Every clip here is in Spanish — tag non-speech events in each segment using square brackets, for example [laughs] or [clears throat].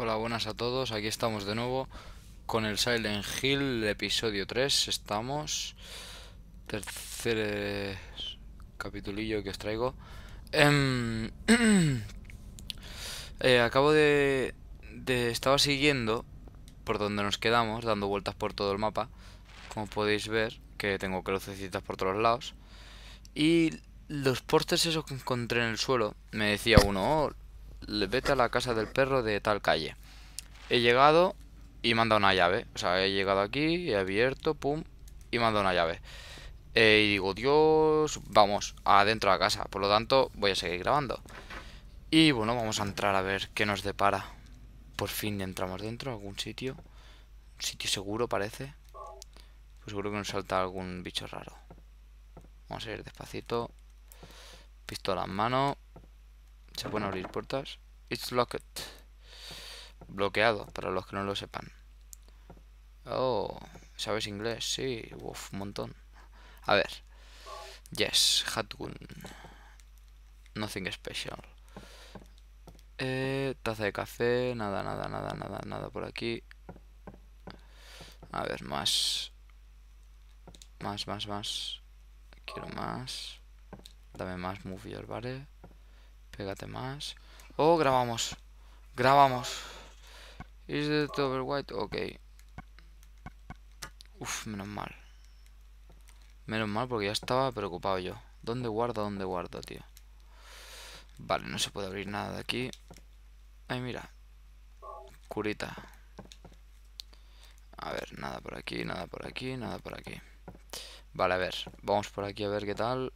Hola, buenas a todos, aquí estamos de nuevo con el Silent Hill, episodio 3, estamos... Tercer eh, capitulillo que os traigo. Em, [clears throat] eh, acabo de, Estaba siguiendo por donde nos quedamos, dando vueltas por todo el mapa, como podéis ver, que tengo crucecitas por todos lados. Y los postes esos que encontré en el suelo, me decía uno, oh, vete a la casa del perro de tal calle. He llegado y manda una llave. O sea, he llegado aquí, he abierto, pum, y manda una llave. Eh, y digo, Dios, vamos, adentro a la casa. Por lo tanto, voy a seguir grabando. Y bueno, vamos a entrar a ver qué nos depara. Por fin entramos dentro, algún sitio. Un sitio seguro parece. Pues seguro que nos salta algún bicho raro. Vamos a ir despacito. Pistola en mano. Se pueden abrir puertas. It's locked. Bloqueado, para los que no lo sepan. Oh, ¿sabes inglés? Sí, Uf, un montón. A ver. Yes, Hatgun. Nothing special. Eh, taza de café, nada, nada, nada, nada, nada por aquí. A ver, más. Más, más, más. Quiero más. Dame más movier, ¿vale? Pégate más oh, grabamos. Grabamos. Is the over white? Ok. Uf, menos mal. Menos mal porque ya estaba preocupado yo. ¿Dónde guardo? ¿Dónde guardo, tío? Vale, no se puede abrir nada de aquí. Ay, mira. Curita. A ver, nada por aquí, nada por aquí, nada por aquí. Vale, a ver. Vamos por aquí a ver qué tal.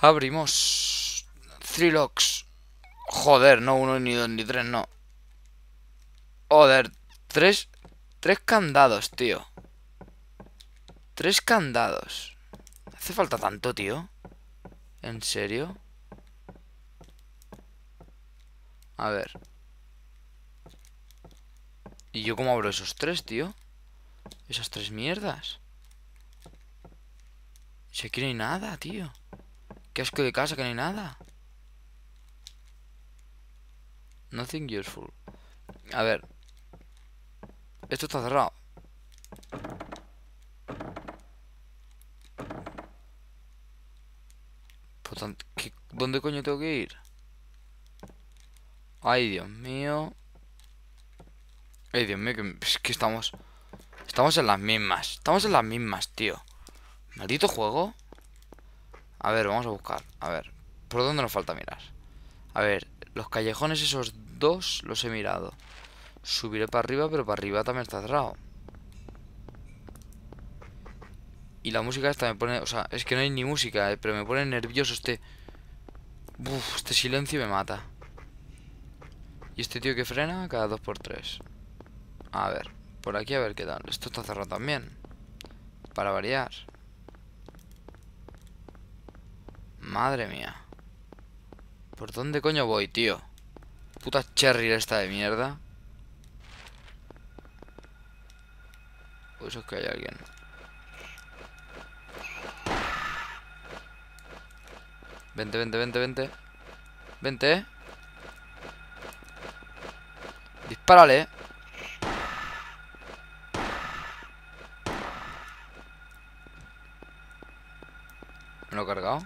Abrimos. Three locks. Joder, no uno, ni dos, ni tres, no. Joder, tres... Tres candados, tío. Tres candados. ¿Hace falta tanto, tío? ¿En serio? A ver. ¿Y yo cómo abro esos tres, tío? Esas tres mierdas. Si aquí no hay nada, tío. Qué asco de casa, que no hay nada. Nothing useful. A ver. Esto está cerrado. Pues, ¿Dónde coño tengo que ir? Ay, Dios mío. Ay, Dios mío, que, que estamos... Estamos en las mismas. Estamos en las mismas, tío. Maldito juego. A ver, vamos a buscar. A ver. ¿Por dónde nos falta mirar? A ver, los callejones esos dos los he mirado. Subiré para arriba, pero para arriba también está cerrado. Y la música esta me pone... O sea, es que no hay ni música, eh, pero me pone nervioso este... Uf, este silencio me mata. Y este tío que frena cada 2 por 3 A ver, por aquí a ver qué tal. Esto está cerrado también. Para variar. Madre mía. ¿Por dónde coño voy, tío? Puta cherry esta de mierda. Por eso es que hay alguien. Vente, vente, vente, vente. Vente. Dispárale. ¿Me lo he cargado?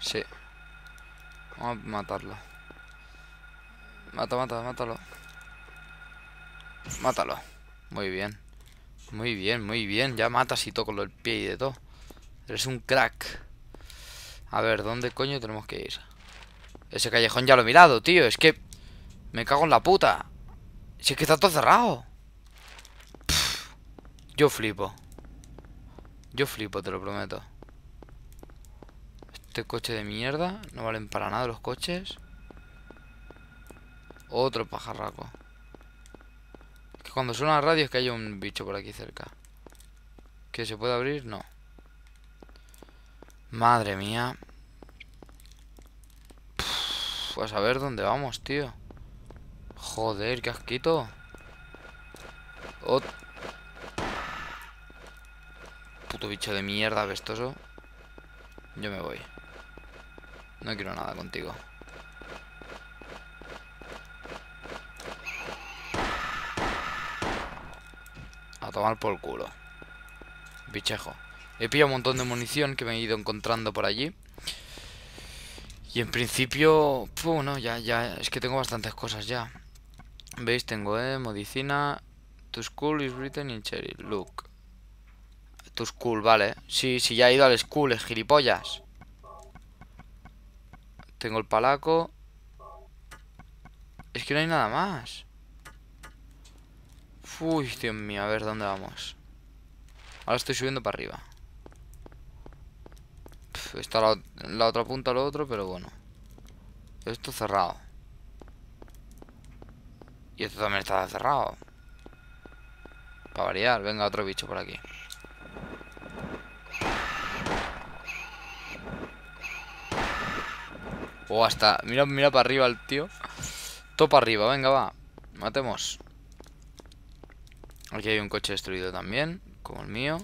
Sí. Vamos a matarlo. Mata, mata, mátalo. Mátalo. Muy bien. Muy bien, muy bien. Ya matas y toco el pie y de todo. Eres un crack. A ver, ¿dónde coño tenemos que ir? Ese callejón ya lo he mirado, tío. Es que... Me cago en la puta. Si es que está todo cerrado. yo flipo. Yo flipo, te lo prometo. Este coche de mierda. No valen para nada los coches. Otro pajarraco. que cuando suena la radio es que hay un bicho por aquí cerca. ¿Que se puede abrir? No. Madre mía. Pues a ver dónde vamos, tío. Joder, qué asquito. Otro Puto bicho de mierda, vestoso. Yo me voy. No quiero nada contigo. A tomar por culo. Bichejo. He pillado un montón de munición que me he ido encontrando por allí. Y en principio... Bueno, ya, ya... Es que tengo bastantes cosas ya. ¿Veis? Tengo, eh, medicina... To school is written in cherry. Look. To school, vale. Sí, sí, ya he ido al school, es eh, gilipollas. Tengo el palaco. Es que no hay nada más. Uy, Dios mío, a ver dónde vamos. Ahora estoy subiendo para arriba. está la, la, otra punta, lo otro, pero bueno. Esto cerrado. Y esto también está cerrado. Para variar, venga otro bicho por aquí. O hasta... Mira, mira para arriba el tío. topa arriba, venga, va. Matemos. Aquí hay un coche destruido también, como el mío.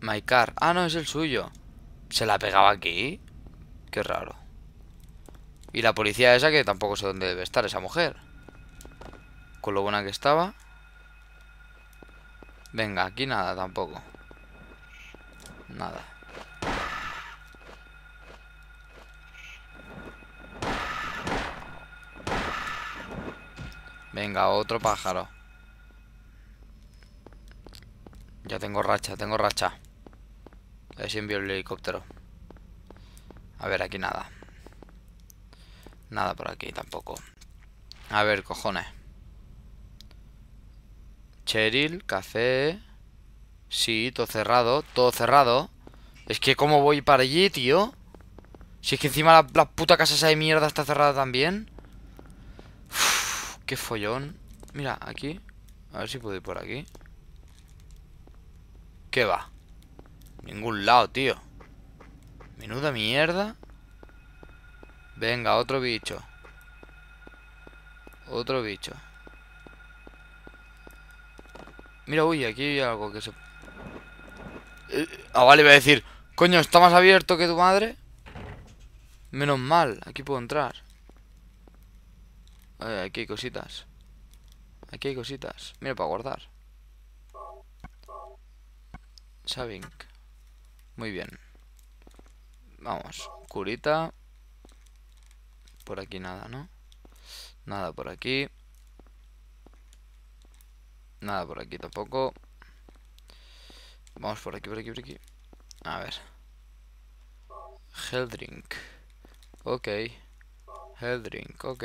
My car. Ah, no, es el suyo. ¿Se la pegaba aquí? Qué raro. Y la policía esa que tampoco sé dónde debe estar esa mujer. Con lo buena que estaba. Venga, aquí nada tampoco. Nada. Venga, otro pájaro. Ya tengo racha, tengo racha. A ver si envío el helicóptero. A ver, aquí nada. Nada por aquí tampoco. A ver, cojones. Cheryl, café... Sí, todo cerrado, todo cerrado Es que cómo voy para allí, tío Si es que encima la, puta casa esa de mierda está cerrada también Qué follón Mira, aquí A ver si puedo ir por aquí ¿Qué va? Ningún lado, tío Menuda mierda Venga, otro bicho Otro bicho Mira, uy, aquí hay algo que se Ah, vale, iba a decir Coño, ¿está más abierto que tu madre? Menos mal, aquí puedo entrar Aquí hay cositas Aquí hay cositas Mira, para guardar Saving Muy bien Vamos, curita Por aquí nada, ¿no? Nada por aquí Nada por aquí tampoco Vamos por aquí, por aquí, por aquí. A ver. Heldrink. Ok. Heldrink, ok.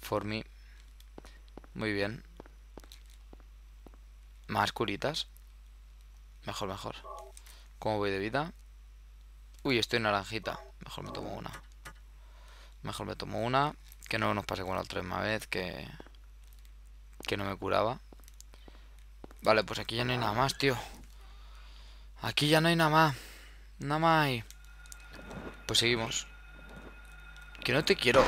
For me. Muy bien. Más curitas. Mejor, mejor. ¿Cómo voy de vida? Uy, estoy naranjita. Mejor me tomo una. Mejor me tomo una. Que no nos pase con la otra vez que... Que no me curaba. Vale, pues aquí ya no hay nada más, tío. Aquí ya no hay nada más. Nada más hay. Pues seguimos. Que no te quiero.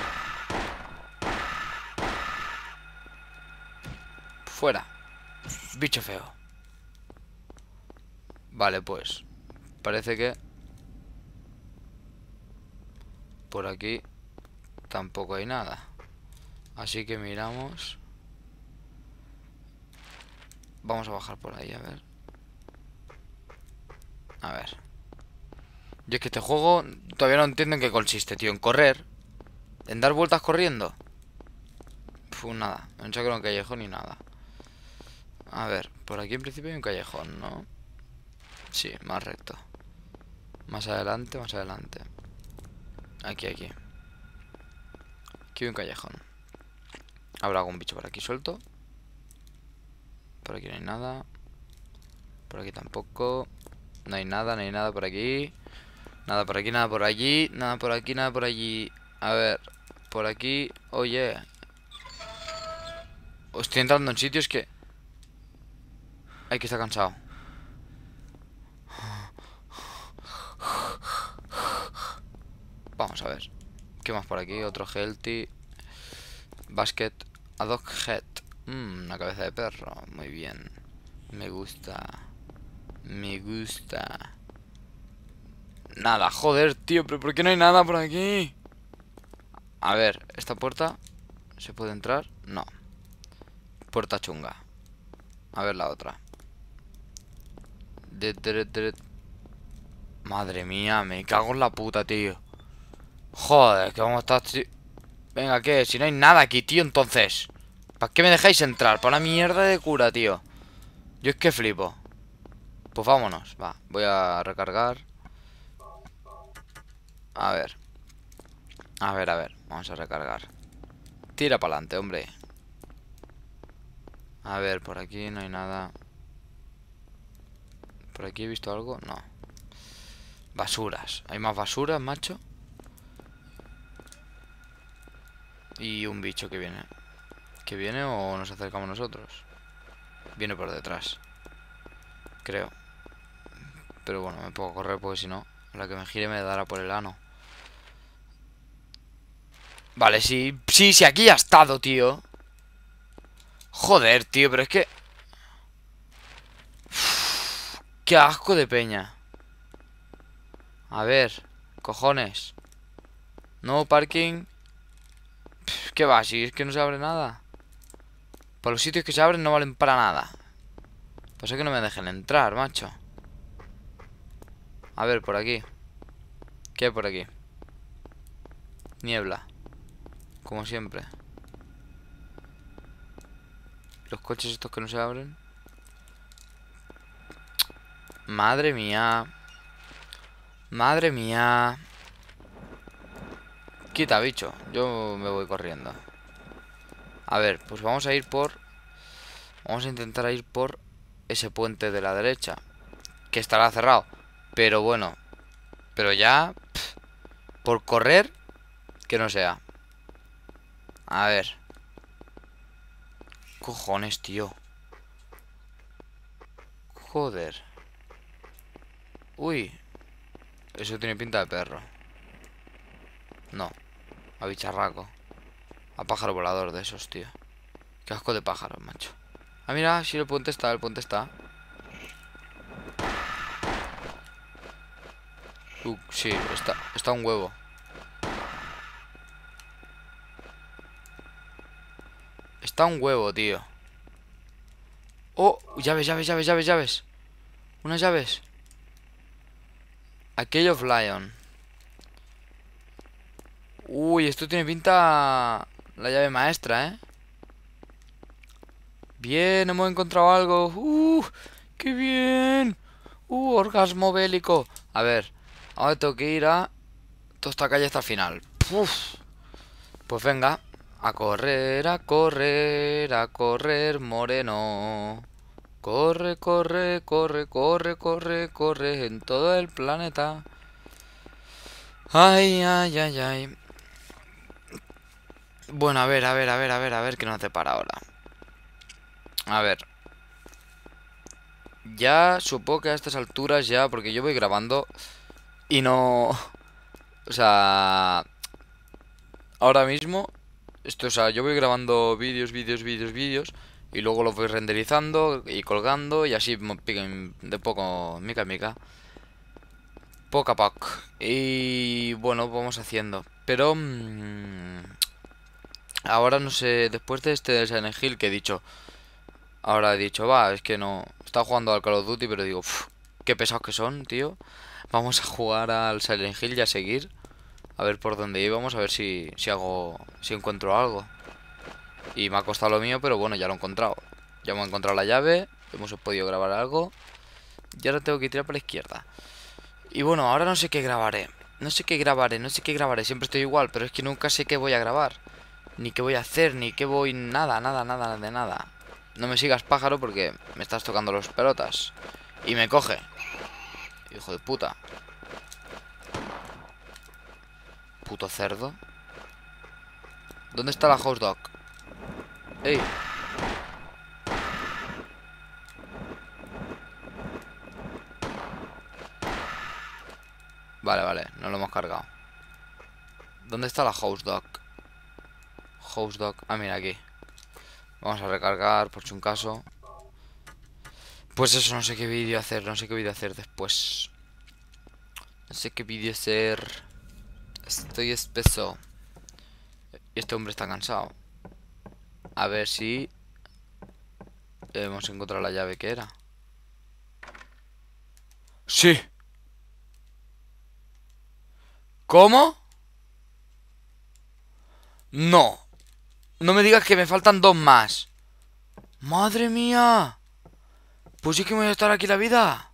Fuera. Bicho feo. Vale, pues. Parece que... Por aquí tampoco hay nada. Así que miramos... Vamos a bajar por ahí, a ver. A ver. Yo es que este juego todavía no entiendo en qué consiste, tío. En correr. En dar vueltas corriendo. Pues nada. No he hecho un callejón ni nada. A ver, por aquí en principio hay un callejón, ¿no? Sí, más recto. Más adelante, más adelante. Aquí, aquí. Aquí hay un callejón. ¿Habrá algún bicho por aquí suelto? Por aquí no hay nada. Por aquí tampoco. No hay nada, no hay nada por aquí. Nada por aquí, nada por allí. Nada por aquí, nada por allí. A ver, por aquí. Oye. os Estoy entrando en sitios que... Hay que estar cansado. Vamos a ver. ¿Qué más por aquí? Otro healthy. Basket. Ad head. Mmm, una cabeza de perro. Muy bien. Me gusta. Me gusta. Nada, joder, tío, pero ¿por qué no hay nada por aquí? A ver, ¿esta puerta se puede entrar? No. Puerta chunga. A ver la otra. Madre mía, me cago en la puta, tío. Joder, que vamos a estar... Venga, ¿qué? Si no hay nada aquí, tío, entonces... ¿Para qué me dejáis entrar? Para una mierda de cura, tío. Yo es que flipo. Pues vámonos. Va, voy a recargar. A ver. A ver, a ver. Vamos a recargar. Tira para adelante, hombre. A ver, por aquí no hay nada. ¿Por aquí he visto algo? No. Basuras. ¿Hay más basuras, macho? Y un bicho que viene. ¿Que viene o nos acercamos nosotros? Viene por detrás. Creo. Pero bueno, me puedo correr porque si no, la que me gire me dará por el ano. Vale, sí. Sí, sí, aquí ha estado, tío. Joder, tío, pero es que... qué asco de peña. A ver, cojones. No parking. ¿Qué va? Si es que no se abre nada los sitios que se abren no valen para nada. Pasa pues que no me dejen entrar, macho. A ver, por aquí. ¿Qué hay por aquí? Niebla. Como siempre. Los coches estos que no se abren. Madre mía. Madre mía. Quita, bicho. Yo me voy corriendo. A ver, pues vamos a ir por... Vamos a intentar ir por ese puente de la derecha. Que estará cerrado. Pero bueno. Pero ya... por correr, que no sea. A ver. Cojones, tío. Joder. Uy. Eso tiene pinta de perro. No. A bicharraco. A pájaro volador de esos, tío. Qué asco de pájaros, macho. Ah, mira, si el puente está, el puente está. Uh, sí, está, está un huevo. Está un huevo, tío. Oh, llaves, llaves, llaves, llaves, llaves. Unas llaves. Aquello Lion. Uy, esto tiene pinta la llave maestra, ¿eh? Bien, hemos encontrado algo. ¡Uh! ¡Qué bien! ¡Uh! Orgasmo bélico. A ver, ahora tengo que ir a toda esta calle hasta el final. ¡Puf! Pues venga, a correr, a correr, a correr, moreno. Corre, corre, corre, corre, corre, corre en todo el planeta. Ay, ay, ay, ay. Bueno, a ver, a ver, a ver, a ver, a ver qué te para ahora. A ver. Ya supongo que a estas alturas ya, porque yo voy grabando y no... O sea... Ahora mismo, esto, o sea, yo voy grabando vídeos, vídeos, vídeos, vídeos y luego lo voy renderizando y colgando y así de poco, mica mica. poca a poco. Y bueno, vamos haciendo. Pero... Mm, Ahora no sé, después de este del Silent Hill que he dicho... Ahora he dicho, va, es que no... está jugando al Call of Duty, pero digo, qué pesados que son, tío. Vamos a jugar al Silent Hill y a seguir. A ver por dónde íbamos, a ver si, si hago... Si encuentro algo. Y me ha costado lo mío, pero bueno, ya lo he encontrado. Ya hemos encontrado la llave, hemos podido grabar algo. Y ahora tengo que tirar para la izquierda. Y bueno, ahora no sé qué grabaré. No sé qué grabaré, no sé qué grabaré. Siempre estoy igual, pero es que nunca sé qué voy a grabar. Ni qué voy a hacer, ni qué voy... Nada, nada, nada de nada. No me sigas, pájaro, porque me estás tocando los pelotas. Y me coge. Hijo de puta. Puto cerdo. ¿Dónde está la host dog? ¡Ey! Vale, vale, no lo hemos cargado. ¿Dónde está la house dog? House Ah, mira aquí. Vamos a recargar por si un caso. Pues eso, no sé qué vídeo hacer, no sé qué vídeo hacer después. No sé qué vídeo hacer. Estoy espeso. Y este hombre está cansado. A ver si... Debemos encontrar la llave que era. ¡Sí! ¿Cómo? No. No me digas que me faltan dos más. ¡Madre mía! Pues sí que me voy a estar aquí la vida.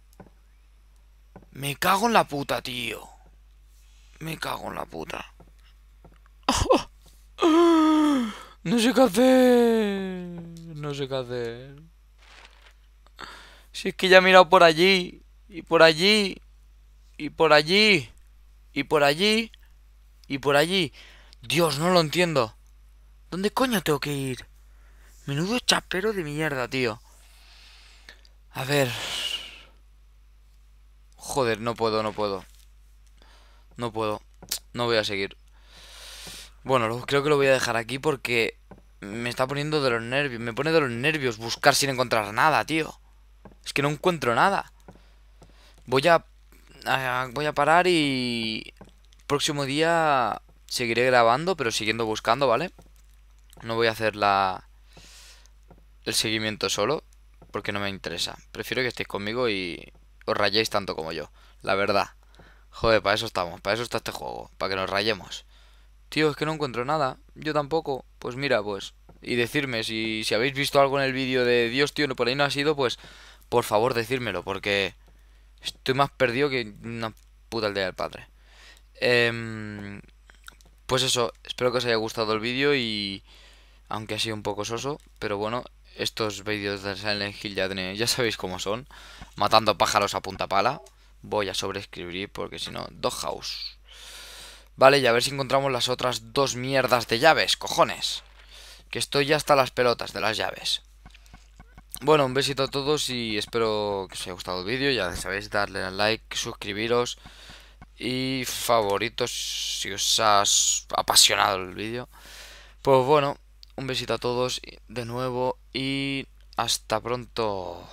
Me cago en la puta, tío. Me cago en la puta. [laughs] No sé qué hacer. No sé qué hacer. Si es que ya he mirado por allí. Y por allí. Y por allí. Y por allí. Y por allí. Dios, no lo entiendo. ¿Dónde coño tengo que ir? Menudo chapero de mierda, tío. A ver. Joder, no puedo, no puedo. No puedo. No voy a seguir. Bueno, creo que lo voy a dejar aquí porque me está poniendo de los nervios. Me pone de los nervios buscar sin encontrar nada, tío. Es que no encuentro nada. Voy a voy a parar y... Próximo día seguiré grabando, pero siguiendo buscando, ¿vale? No voy a hacer la, el seguimiento solo porque no me interesa. Prefiero que estéis conmigo y os rayéis tanto como yo. La verdad. Joder, para eso estamos, para eso está este juego, para que nos rayemos. Tío, es que no encuentro nada, yo tampoco. Pues mira, pues, y decirme si, si habéis visto algo en el vídeo de Dios, tío, no por ahí no ha sido, pues, por favor, decírmelo, porque estoy más perdido que una puta aldea del padre. Em, pues eso, espero que os haya gustado el vídeo y aunque ha sido un poco soso, pero bueno, estos vídeos de Silent Hill ya, ya sabéis cómo son, matando pájaros a punta pala, voy a sobreescribir porque si no, house. Vale, y a ver si encontramos las otras dos mierdas de llaves, cojones, que estoy ya hasta las pelotas de las llaves. Bueno, un besito a todos y espero que os haya gustado el vídeo, ya sabéis, darle al like, suscribiros y favoritos si os ha apasionado el vídeo. Pues bueno, un besito a todos de nuevo y hasta pronto.